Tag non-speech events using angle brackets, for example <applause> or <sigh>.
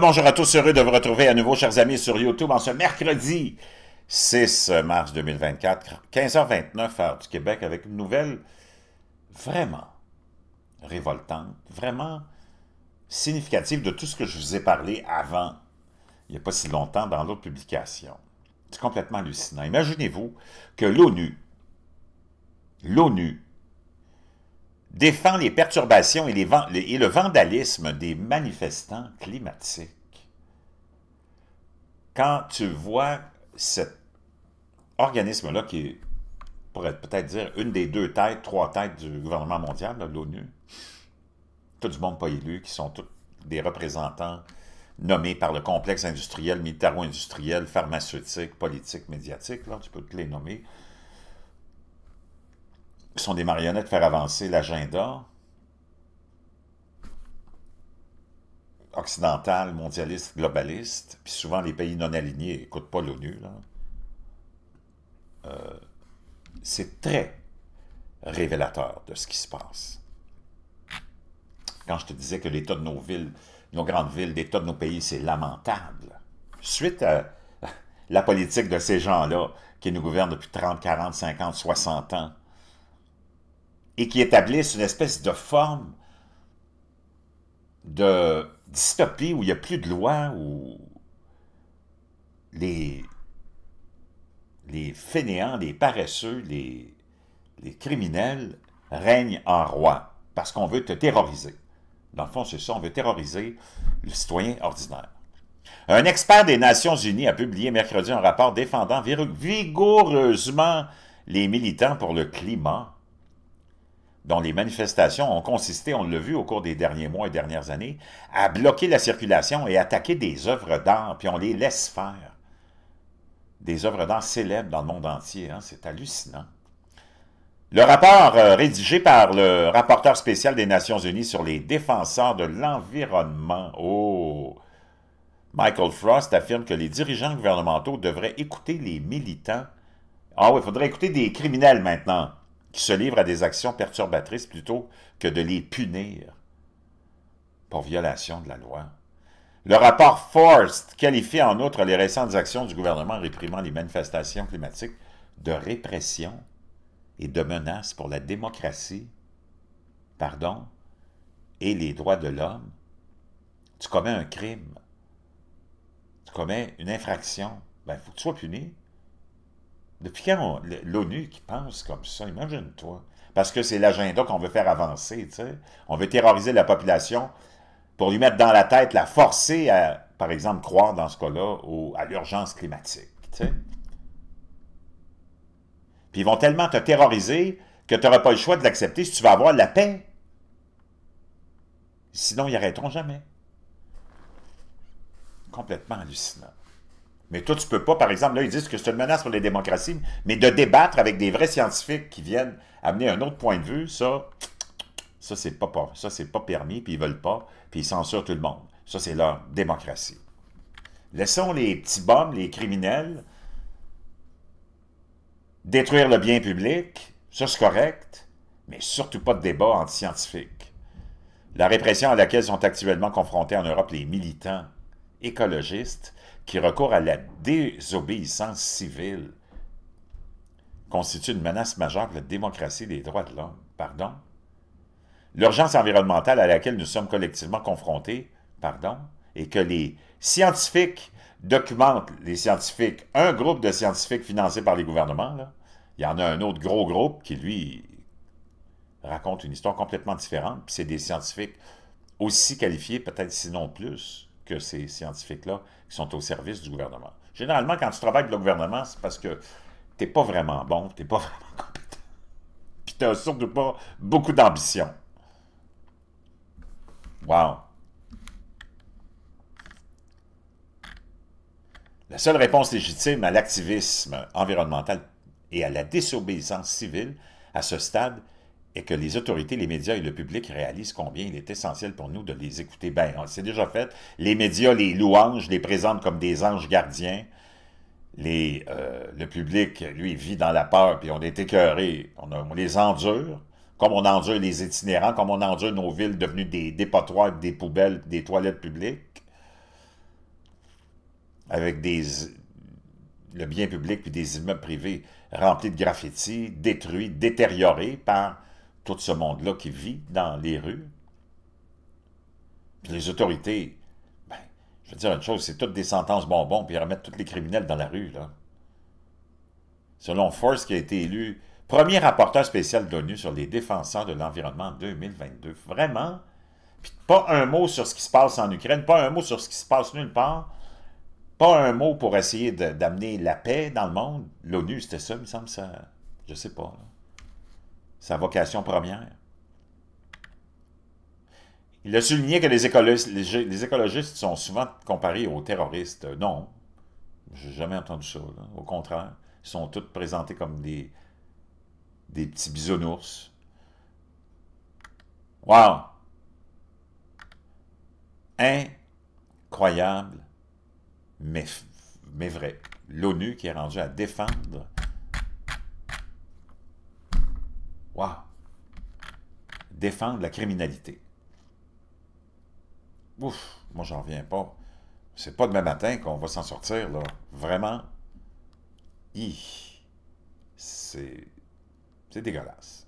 Bonjour à tous, heureux de vous retrouver à nouveau, chers amis, sur YouTube en ce mercredi 6 mars 2024, 15h29, heure du Québec, avec une nouvelle vraiment révoltante, vraiment significative de tout ce que je vous ai parlé avant, il n'y a pas si longtemps, dans l'autre publication. C'est complètement hallucinant. Imaginez-vous que l'ONU, l'ONU, défend les perturbations et, le vandalisme des manifestants climatiques. Quand tu vois cet organisme-là qui pourrait peut-être dire une des deux têtes, trois têtes du gouvernement mondial, l'ONU. Tout le monde pas élu, qui sont tous des représentants nommés par le complexe industriel, militaro-industriel, pharmaceutique, politique, médiatique. Là, tu peux te les nommer sont des marionnettes faire avancer l'agenda occidental, mondialiste, globaliste, puis souvent les pays non alignés écoute pas l'ONU. Euh, c'est très révélateur de ce qui se passe. Quand je te disais que l'état de nos villes, nos grandes villes, l'état de nos pays, c'est lamentable. Suite à la politique de ces gens-là qui nous gouvernent depuis 30, 40, 50, 60 ans, et qui établissent une espèce de forme de dystopie où il n'y a plus de loi, où les, les fainéants, les paresseux, les, les criminels règnent en roi parce qu'on veut te terroriser. Dans le fond, c'est ça, on veut terroriser le citoyen ordinaire. Un expert des Nations Unies a publié mercredi un rapport défendant vigoureusement les militants pour le climat dont les manifestations ont consisté, on l'a vu au cours des derniers mois et dernières années, à bloquer la circulation et attaquer des œuvres d'art, puis on les laisse faire. Des œuvres d'art célèbres dans le monde entier, hein, c'est hallucinant. Le rapport euh, rédigé par le rapporteur spécial des Nations Unies sur les défenseurs de l'environnement, oh, Michael Frost affirme que les dirigeants gouvernementaux devraient écouter les militants. Ah oui, il faudrait écouter des criminels maintenant qui se livrent à des actions perturbatrices plutôt que de les punir pour violation de la loi. Le rapport Forst qualifie en outre les récentes actions du gouvernement réprimant les manifestations climatiques de répression et de menace pour la démocratie, pardon, et les droits de l'homme. Tu commets un crime, tu commets une infraction, il ben, faut que tu sois puni. Depuis quand l'ONU qui pense comme ça, imagine-toi. Parce que c'est l'agenda qu'on veut faire avancer, tu sais. On veut terroriser la population pour lui mettre dans la tête, la forcer à, par exemple, croire dans ce cas-là à l'urgence climatique, tu sais. Puis ils vont tellement te terroriser que tu n'auras pas le choix de l'accepter si tu vas avoir la paix. Sinon, ils arrêteront jamais. Complètement hallucinant. Mais toi, tu peux pas, par exemple, là, ils disent que c'est une menace pour les démocraties, mais de débattre avec des vrais scientifiques qui viennent amener un autre point de vue, ça, ça, c'est pas, pas permis, puis ils veulent pas, puis ils censurent tout le monde. Ça, c'est leur démocratie. Laissons les petits bombes, les criminels, détruire le bien public, ça, c'est correct, mais surtout pas de débat anti-scientifique. La répression à laquelle sont actuellement confrontés en Europe les militants écologistes qui recourt à la désobéissance civile constitue une menace majeure pour la démocratie des droits de l'homme. Pardon? L'urgence environnementale à laquelle nous sommes collectivement confrontés, pardon, et que les scientifiques documentent, les scientifiques, un groupe de scientifiques financés par les gouvernements, il y en a un autre gros groupe qui, lui, raconte une histoire complètement différente, puis c'est des scientifiques aussi qualifiés, peut-être sinon plus, que ces scientifiques-là qui sont au service du gouvernement. Généralement, quand tu travailles avec le gouvernement, c'est parce que tu t'es pas vraiment bon, tu n'es pas <laughs> vraiment compétent. Puis n'as surtout pas beaucoup d'ambition. Wow! La seule réponse légitime à l'activisme environnemental et à la désobéissance civile, à ce stade, et que les autorités, les médias et le public réalisent combien il est essentiel pour nous de les écouter. Bien, c'est déjà fait. Les médias les louanges, les présentent comme des anges gardiens. Les, euh, le public, lui, vit dans la peur, puis on est écœuré. On, les endure, comme on endure les itinérants, comme on endure nos villes devenues des dépotoirs, des, poubelles, des toilettes publiques, avec des, le bien public puis des immeubles privés remplis de graffitis, détruits, détériorés par tout ce monde-là qui vit dans les rues. les autorités, ben, je veux dire une chose, c'est toutes des sentences bonbons, puis ils remettent tous les criminels dans la rue, là. Selon Force, qui a été élu premier rapporteur spécial de l'ONU sur les défenseurs de l'environnement en 2022. Vraiment, puis pas un mot sur ce qui se passe en Ukraine, pas un mot sur ce qui se passe nulle part, pas un mot pour essayer d'amener la paix dans le monde. L'ONU, c'était ça, il me semble, ça, je sais pas sa vocation première. Il a souligné que les écologistes, sont souvent comparés aux terroristes. Non, n'ai jamais entendu ça. Au contraire, ils sont tous présentés comme des, des petits bisounours. Wow! Incroyable, mais, mais vrai. L'ONU qui est rendue à défendre Wow, Défendre la criminalité. Ouf, moi j'en reviens pas. C'est pas demain matin qu'on va s'en sortir, là. Vraiment. C'est dégueulasse.